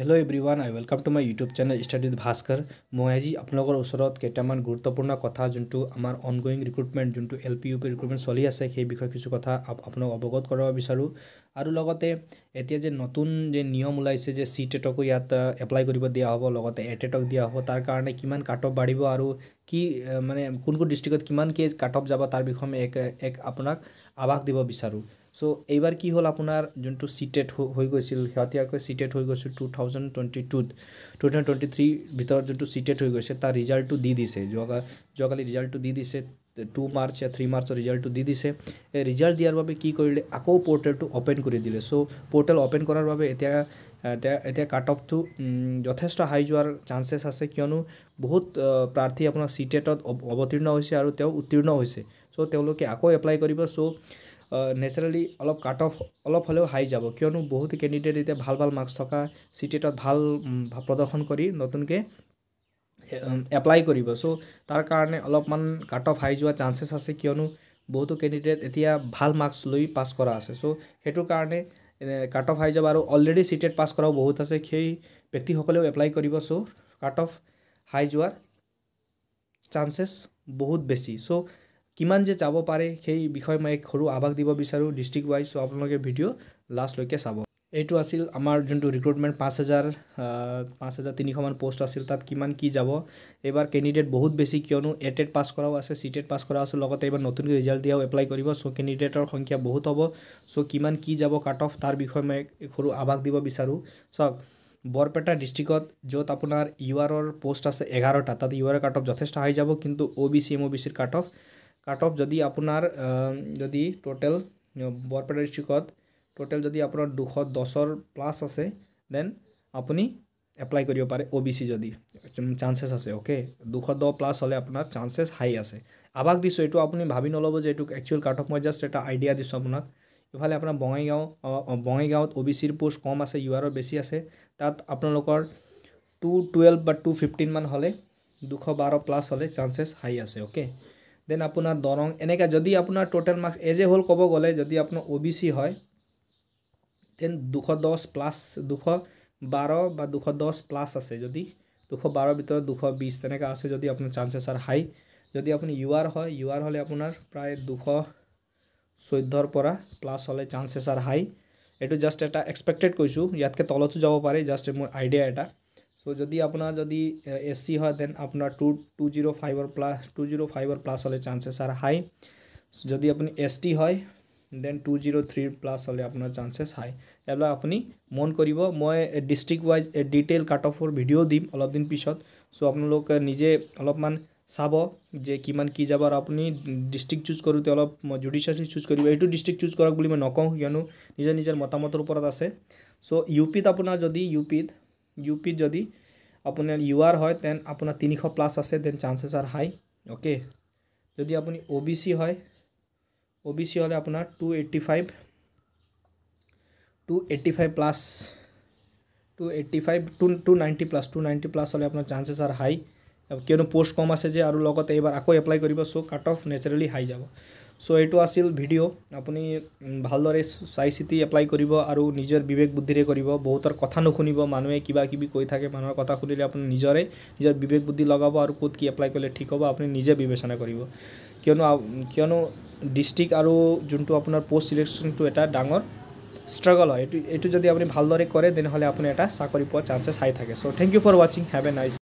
hello' everyone I welcome to my YouTube channel study with Bhaskar মই আজি আপোনালোকৰ ওচৰত কেইটামান গুৰুত্বপূৰ্ণ কথা যোনটো আমাৰ অনগয়িং ৰিক্ৰুটমেণ্ট যোনটো L P U P recruitment চলি আছে সেই বিষয়ে কিছু কথা আপোনাক অৱগত কৰাব বিচাৰোঁ আৰু লগতে এতিয়া যে নতুন যে নিয়ম ওলাইছে যে চি টেটকো ইয়াত এপ্লাই কৰিব দিয়া হ'ব লগতে এটেটক দিয়া হ'ব তাৰ কাৰণে কিমান কাট অফ বাঢ়িব আৰু কি মানে কোন কোন ডিষ্ট্ৰিক্টত কিমান কেই কাট অফ যাব তাৰ বিষয়ে মই এক আপোনাক আভাস দিব বিচাৰোঁ চ' এইবাৰ কি হ'ল আপোনাৰ যোনটো চিটেট হৈ গৈছিল শেহতীয়াকৈ চিটেট হৈ গৈছিল টু থাউজেণ্ড টুৱেণ্টি টুত টু থাউজেণ্ড টুৱেণ্টি থ্ৰীৰ ভিতৰত যোনটো চিটেট হৈ গৈছে তাৰ ৰিজাল্টটো দি দিছে যোৱা যোৱাকালি ৰিজাল্টটো দি দিছে টু মাৰ্চ য়া থ্ৰী মাৰ্চৰ ৰিজাল্টটো দি দিছে এই ৰিজাল্ট দিয়াৰ বাবে কি কৰিলে আকৌ পৰ্টেলটো অ'পেন কৰি দিলে চ' পৰ্টেল অ'পেন কৰাৰ বাবে এতিয়া এতিয়া কাট অফটো যথেষ্ট হাই যোৱাৰ চান্সেছ আছে কিয়নো বহুত প্ৰাৰ্থী আপোনাৰ চি টেটত অৱতীৰ্ণ হৈছে আৰু তেওঁ উত্তীৰ্ণ হৈছে চ' তেওঁলোকে আকৌ এপ্লাই কৰিব চ' নেচাৰেলি অলপ কাট অফ অলপ হ'লেও হাই যাব কিয়নো বহুত কেণ্ডিডেট এতিয়া ভাল ভাল মাৰ্কছ থকা চি টেটত ভাল প্ৰদৰ্শন কৰি নতুনকৈ এপ্লাই কৰিব চ' তাৰ কাৰণে অলপমান কাট অফ হাই যোৱা চান্সেছ আছে কিয়নো বহুতো কেণ্ডিডেট এতিয়া ভাল মাৰ্কছ লৈ পাছ কৰা আছে চ' সেইটো কাৰণে কাট অফ হাই যাব আৰু অলৰেডি চিটেড পাছ কৰাও বহুত আছে সেই ব্যক্তিসকলেও এপ্লাই কৰিব চ' কাট অফ হাই যোৱাৰ চান্সেছ বহুত বেছি চ' কিমান যে যাব পাৰে সেই বিষয়ে মই এক সৰু আভাস দিব বিচাৰোঁ ডিষ্ট্ৰিক্ট ৱাইজ চ' আপোনালোকে ভিডিঅ' লাষ্টলৈকে চাব এইটো আছিল আমাৰ যোনটো ৰিক্ৰুটমেণ্ট পাঁচ হাজাৰ পাঁচ হাজাৰ তিনিশমান পষ্ট আছিল তাত কিমান কি যাব এইবাৰ কেণ্ডিডেট বহুত বেছি কিয়নো এ টেড পাছ কৰাও আছে চি টেট পাছ কৰাও আছে লগতে এইবাৰ নতুনকৈ ৰিজাল্ট দিয়াও এপ্লাই কৰিব চ' কেণ্ডিডেটৰ সংখ্যা বহুত হ'ব চ' কিমান কি যাব কাট অফ তাৰ বিষয়ে মই সৰু আভাস দিব বিচাৰোঁ চাওক বৰপেটা ডিষ্ট্ৰিকত য'ত আপোনাৰ ইউ আৰৰ পষ্ট আছে এঘাৰটা তাত ইউ আৰৰ কাট অফ যথেষ্ট হাই যাব কিন্তু O' B C M O' B চিৰ কাট অফ কাট অফ যদি আপোনাৰ যদি ট'টেল বৰপেটা ডিষ্ট্ৰিক্টত টোটেল যদি আপোনাৰ দুশ দহৰ প্লাছ আছে দেন আপুনি এপ্লাই কৰিব পাৰে অ' বি চি যদি চান্সেছ আছে অ'কে দুশ দহ প্লাছ হ'লে আপোনাৰ চান্সেছ হাই আছে আভাস দিছোঁ এইটো আপুনি ভাবি নল'ব যে এইটো একচুৱেল কাট অফ মই জাষ্ট এটা আইডিয়া দিছোঁ আপোনাক ইফালে আপোনাৰ বঙাইগাঁও বঙাইগাঁৱত অ' বি চিৰ পোষ্ট কম আছে ইউ আৰৰ বেছি আছে তাত আপোনালোকৰ টু টুৱেল্ভ বা টু ফিফটিনমান হ'লে দুশ বাৰ প্লাছ হ'লে চান্সেছ হাই আছে অ'কে দেন আপোনাৰ দৰং এনেকৈ যদি আপোনাৰ ট'টেল মাৰ্কছ এজ এ হ'ল ক'ব গ'লে যদি আপোনাৰ অ' বি চি হয় দেন দুশ দহ প্লাছ দুশ বাৰ বা দুশ দহ প্লাছ আছে যদি দুশ বাৰৰ ভিতৰত দুশ বিছ তেনেকৈ আছে যদি আপোনাৰ চান্সেছ আৰ হাই যদি আপুনি ইউ আৰ হয় ইউ আৰ হ'লে আপোনাৰ প্ৰায় দুশ চৈধ্যৰ পৰা প্লাছ হ'লে চান্সেছ আৰ হাই এইটো জাষ্ট এটা এক্সপেক্টেড কৈছোঁ ইয়াতকৈ তলতো যাব পাৰে জাষ্ট মোৰ আইডিয়া এটা চ' যদি আপোনাৰ যদি এ চি হয় দেন আপোনাৰ টু টু জিৰ' ফাইভৰ প্লাছ টু জিৰ' ফাইভৰ প্লাছ হ'লে চান্সেছ আৰ হাই যদি আপুনি এছ টি হয় দেন টু জিৰ' থ্ৰীৰ প্লাছ হ'লে আপোনাৰ চান্সেছ হাই এইবিলাক আপুনি মন কৰিব মই ডিষ্ট্ৰিক্ট ৱাইজ ডিটেইল কাট অফৰ ভিডিঅ' দিম অলপ দিন পিছত চ' আপোনালোকে নিজে অলপমান চাব যে কিমান কি যাব আৰু আপুনি ডিষ্ট্ৰিক্ট চুজ কৰোঁতে অলপ মই জুডিচিয়েলি চুজ কৰিব এইটো ডিষ্ট্ৰিক্ট চুজ কৰক বুলি মই নকওঁ কিয়নো নিজৰ নিজৰ মতামতৰ ওপৰত আছে চ' ইউ পিত আপোনাৰ যদি ইউ পিত ইউ পিত যদি আপোনাৰ ইউ আৰ হয় দেন আপোনাৰ তিনিশ প্লাছ আছে then chances are high okay যদি আপুনি অ' বি চি হয় ও বি চি হ'লে আপোনাৰ two eighty five two eighty five plus two eighty five two two ninety plus two ninety plus হ'লে আপোনাৰ চান্সেছ আৰু হাই কিয়নো পোষ্ট কম আছে যে আৰু লগতে এইবাৰ আকৌ এপ্লাই কৰিব চ' কাট অফ নেচাৰেলি হাই যাব চ' এইটো আছিল ভিডিঅ' আপুনি ভালদৰে চাই চিতি এপ্লাই কৰিব আৰু নিজৰ বিবেক বুদ্ধিৰে কৰিব বহুতৰ কথা নুশুনিব মানুহে কিবা কিবি কৈ থাকে মানুহৰ কথা শুনিলে আপুনি নিজৰে নিজৰ বিবেক বুদ্ধি লগাব আৰু ক'ত কি এপ্লাই কৰিলে ঠিক হ'ব আপুনি নিজে বিবেচনা কৰিব কিয়নো কিয়নো ডিষ্ট্ৰিক্ট আৰু যোনটো আপোনাৰ পষ্ট ছিলেকশ্যনটো এটা ডাঙৰ ষ্ট্ৰাগল হয় এইটো এইটো যদি আপুনি ভালদৰে কৰে তেনেহ'লে আপুনি এটা চাকৰি পোৱা চান্সেছ হাই থাকে চ' থেংক ইউ ফৰ ৱাচিং হেভ এ নাইচ